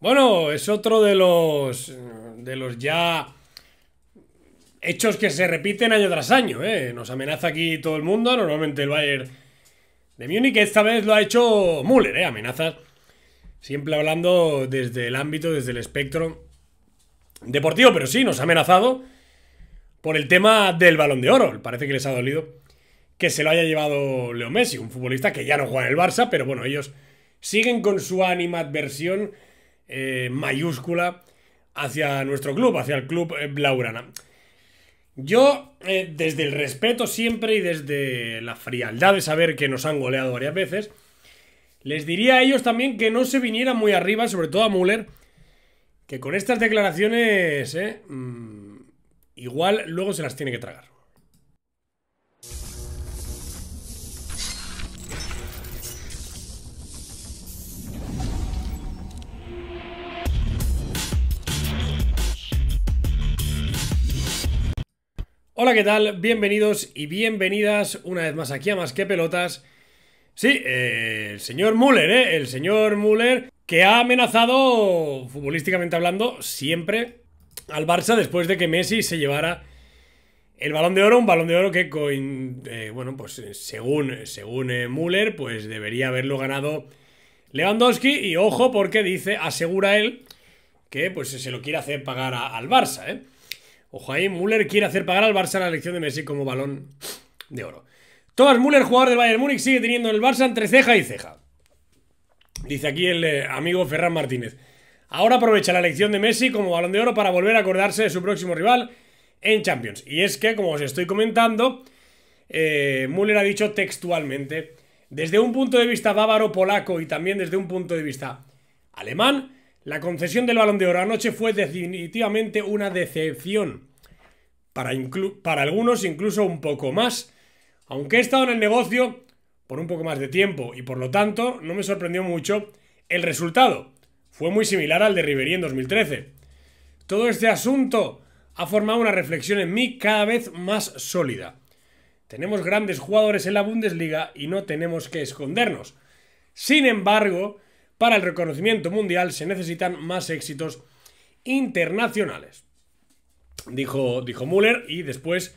Bueno, es otro de los, de los ya hechos que se repiten año tras año. ¿eh? Nos amenaza aquí todo el mundo, normalmente el Bayern de Múnich, esta vez lo ha hecho Müller, ¿eh? amenazas. Siempre hablando desde el ámbito, desde el espectro deportivo, pero sí, nos ha amenazado por el tema del balón de oro. Parece que les ha dolido que se lo haya llevado Leo Messi, un futbolista que ya no juega en el Barça, pero bueno, ellos siguen con su animadversión eh, mayúscula hacia nuestro club, hacia el club eh, Blaurana. Yo, eh, desde el respeto siempre y desde la frialdad de saber que nos han goleado varias veces, les diría a ellos también que no se vinieran muy arriba, sobre todo a Müller, que con estas declaraciones, mm, igual luego se las tiene que tragar. Hola, ¿qué tal? Bienvenidos y bienvenidas una vez más aquí a Más que Pelotas. Sí, eh, el señor Müller, ¿eh? El señor Müller que ha amenazado, futbolísticamente hablando, siempre al Barça después de que Messi se llevara el balón de oro, un balón de oro que, coin, eh, bueno, pues eh, según, según Müller, pues debería haberlo ganado Lewandowski y ojo porque dice, asegura él que pues se lo quiere hacer pagar al Barça, ¿eh? ahí, Müller quiere hacer pagar al Barça la elección de Messi como balón de oro. Thomas Müller, jugador del Bayern Múnich, sigue teniendo el Barça entre ceja y ceja. Dice aquí el eh, amigo Ferran Martínez. Ahora aprovecha la elección de Messi como balón de oro para volver a acordarse de su próximo rival en Champions. Y es que, como os estoy comentando, eh, Müller ha dicho textualmente, desde un punto de vista bávaro, polaco y también desde un punto de vista alemán, la concesión del balón de oro anoche fue definitivamente una decepción. Para, algunos incluso un poco más. Aunque he estado en el negocio por un poco más de tiempo y por lo tanto no me sorprendió mucho el resultado. Fue muy similar al de riverí en 2013. Todo este asunto ha formado una reflexión en mí cada vez más sólida. Tenemos grandes jugadores en la Bundesliga y no tenemos que escondernos. Sin embargo, para el reconocimiento mundial se necesitan más éxitos internacionales, dijo, Müller y después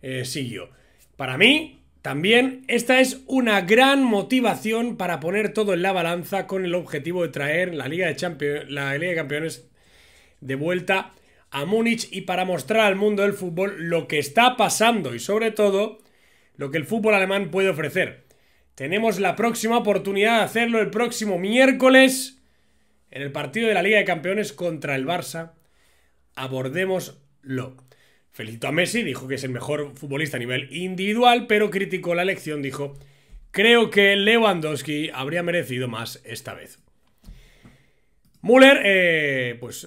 eh, siguió. Para mí, también, esta es una gran motivación para poner todo en la balanza con el objetivo de traer la Liga de, la Liga de Campeones de vuelta a Múnich y para mostrar al mundo del fútbol lo que está pasando y sobre todo lo que el fútbol alemán puede ofrecer. Tenemos la próxima oportunidad de hacerlo el próximo miércoles en el partido de la Liga de Campeones contra el Barça. Abordémoslo. Felicito a Messi, dijo que es el mejor futbolista a nivel individual, pero criticó la elección, dijo, creo que Lewandowski habría merecido más esta vez. Müller, eh, pues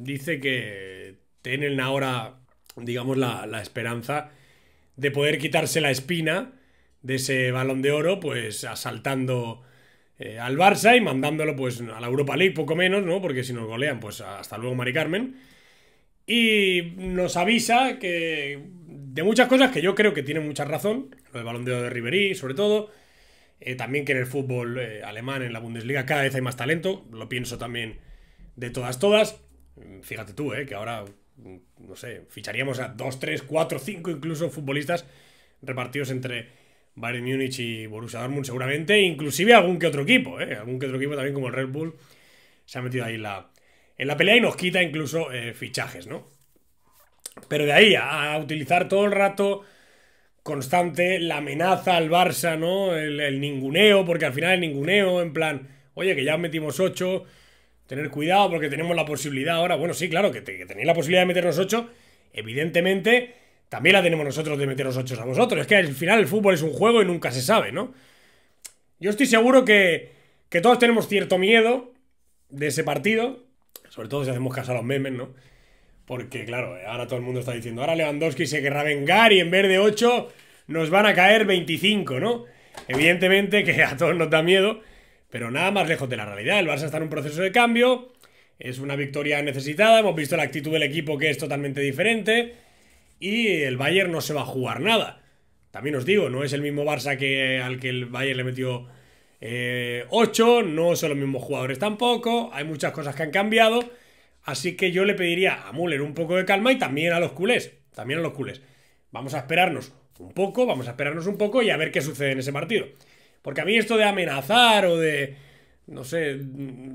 dice que tienen ahora, digamos, la esperanza de poder quitarse la espina de ese balón de oro, pues asaltando eh, al Barça y mandándolo pues a la Europa League, poco menos, ¿no? Porque si nos golean, pues hasta luego Mari Carmen. Y nos avisa que de muchas cosas que yo creo que tiene mucha razón, lo del balón de oro de Ribery, sobre todo. Eh, también que en el fútbol eh, alemán, en la Bundesliga, cada vez hay más talento. Lo pienso también de todas, todas. Fíjate tú, eh, que ahora, no sé, ficharíamos a 2, 3, 4, 5 incluso futbolistas repartidos entre Bayern Múnich y Borussia Dortmund seguramente, inclusive algún que otro equipo, ¿eh? algún que otro equipo también como el Red Bull se ha metido ahí en la, pelea y nos quita incluso eh, fichajes, ¿no? Pero de ahí a, utilizar todo el rato constante la amenaza al Barça, ¿no? El, ninguneo, porque al final el ninguneo, en plan, oye, que ya metimos 8, tener cuidado porque tenemos la posibilidad ahora, bueno, sí, claro, que, tenéis la posibilidad de meternos 8, evidentemente también la tenemos nosotros de meter los ocho a vosotros. Es que al final el fútbol es un juego y nunca se sabe, ¿no? Yo estoy seguro que, que todos tenemos cierto miedo de ese partido, sobre todo si hacemos caso a los memes, ¿no? Porque, claro, eh, ahora todo el mundo está diciendo, ahora Lewandowski se querrá vengar y en vez de 8 nos van a caer 25, ¿no? Evidentemente que a todos nos da miedo, pero nada más lejos de la realidad. El Barça está en un proceso de cambio, es una victoria necesitada, hemos visto la actitud del equipo que es totalmente diferente y el Bayern no se va a jugar nada. También os digo, no es el mismo Barça que al que el Bayern le metió 8, eh, no son los mismos jugadores tampoco, hay muchas cosas que han cambiado, así que yo le pediría a Müller un poco de calma y también a los culés, también a los culés. Vamos a esperarnos un poco, vamos a esperarnos un poco y a ver qué sucede en ese partido. Porque a mí esto de amenazar o de, no sé,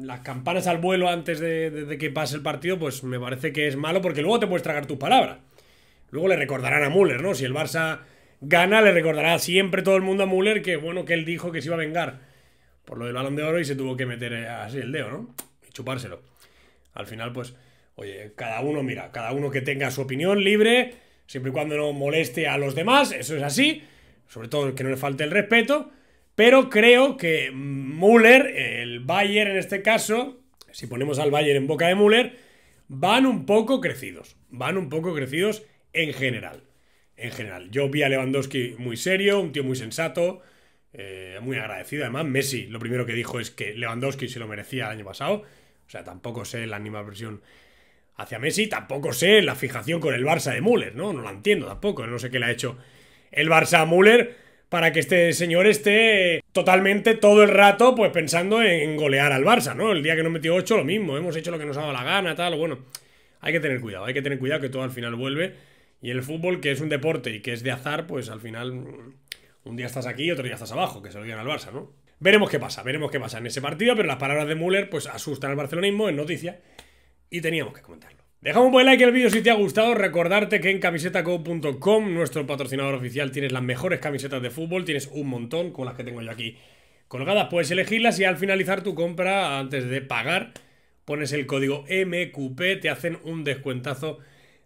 las campanas al vuelo antes de, de que pase el partido, pues me parece que es malo porque luego te puedes tragar tus palabras. Luego le recordarán a Müller, ¿no? Si el Barça gana, le recordará siempre todo el mundo a Müller que, bueno, que él dijo que se iba a vengar por lo del balón de oro y se tuvo que meter eh, así el dedo, ¿no? Y chupárselo. Al final, pues, oye, cada uno, mira, cada uno que tenga su opinión libre, siempre y cuando no moleste a los demás, eso es así, sobre todo que no le falte el respeto, pero creo que Müller, el Bayern en este caso, si ponemos al Bayern en boca de Müller, van un poco crecidos, van un poco crecidos en general. En general, yo vi a Lewandowski muy serio, un tío muy sensato, eh, muy agradecido. Además, Messi lo primero que dijo es que Lewandowski se lo merecía el año pasado. O sea, tampoco sé la versión hacia Messi, tampoco sé la fijación con el Barça de Müller, ¿no? No la entiendo tampoco, no sé qué le ha hecho el Barça a Müller para que este señor esté totalmente todo el rato pues pensando en golear al Barça, ¿no? El día que nos metió 8 lo mismo, hemos hecho lo que nos ha dado la gana, tal, bueno, hay que tener cuidado, hay que tener cuidado que todo al final vuelve y el fútbol, que es un deporte y que es de azar, pues al final mm, un día estás aquí y otro día estás abajo, que se lo digan al Barça, ¿no? Veremos qué pasa, veremos qué pasa en ese partido, pero las palabras de Müller pues asustan al barcelonismo, en noticia, y teníamos que comentarlo. Deja un buen like al vídeo si te ha gustado. Recordarte que en camisetaco.com, nuestro patrocinador oficial, tienes las mejores camisetas de fútbol. Tienes un montón, como las que tengo yo aquí colgadas. Puedes elegirlas y al finalizar tu compra, antes de pagar, pones el código MQP, te hacen un descuentazo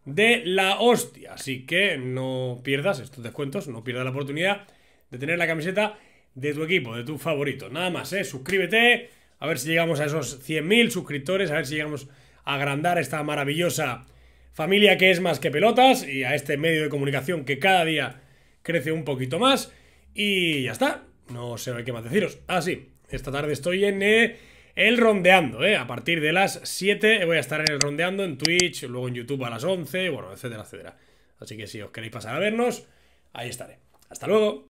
de la hostia. Así que no pierdas estos descuentos, no pierdas la oportunidad de tener la camiseta de tu equipo, de tu favorito. Nada más, ¿eh? Suscríbete, a ver si llegamos a esos 100.000 suscriptores, a ver si llegamos a agrandar esta maravillosa familia que es más que pelotas y a este medio de comunicación que cada día crece un poquito más. Y ya está, no sé qué más deciros. Ah, sí, esta tarde estoy en... Eh, el rondeando, ¿eh? A partir de las 7 voy a estar en el rondeando en Twitch, luego en YouTube a las 11, bueno, etcétera, etcétera. Así que si os queréis pasar a vernos, ahí estaré. Hasta luego.